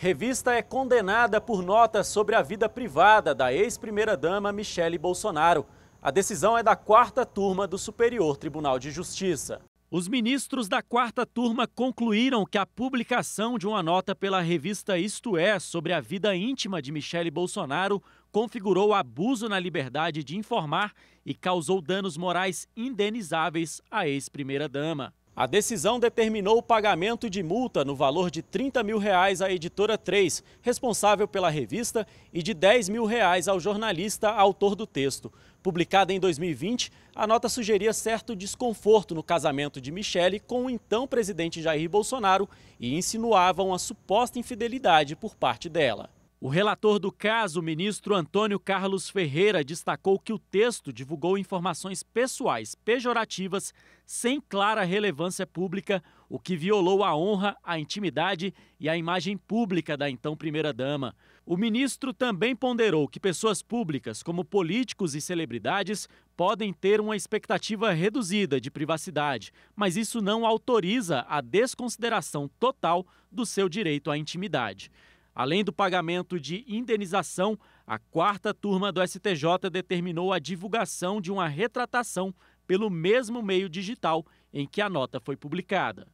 Revista é condenada por nota sobre a vida privada da ex-primeira-dama Michele Bolsonaro. A decisão é da quarta turma do Superior Tribunal de Justiça. Os ministros da quarta turma concluíram que a publicação de uma nota pela revista Isto É sobre a vida íntima de Michele Bolsonaro configurou abuso na liberdade de informar e causou danos morais indenizáveis à ex-primeira-dama. A decisão determinou o pagamento de multa no valor de 30 mil reais à editora 3, responsável pela revista, e de 10 mil reais ao jornalista autor do texto. Publicada em 2020, a nota sugeria certo desconforto no casamento de Michele com o então presidente Jair Bolsonaro e insinuava uma suposta infidelidade por parte dela. O relator do caso, o ministro Antônio Carlos Ferreira, destacou que o texto divulgou informações pessoais pejorativas sem clara relevância pública, o que violou a honra, a intimidade e a imagem pública da então primeira-dama. O ministro também ponderou que pessoas públicas, como políticos e celebridades, podem ter uma expectativa reduzida de privacidade, mas isso não autoriza a desconsideração total do seu direito à intimidade. Além do pagamento de indenização, a quarta turma do STJ determinou a divulgação de uma retratação pelo mesmo meio digital em que a nota foi publicada.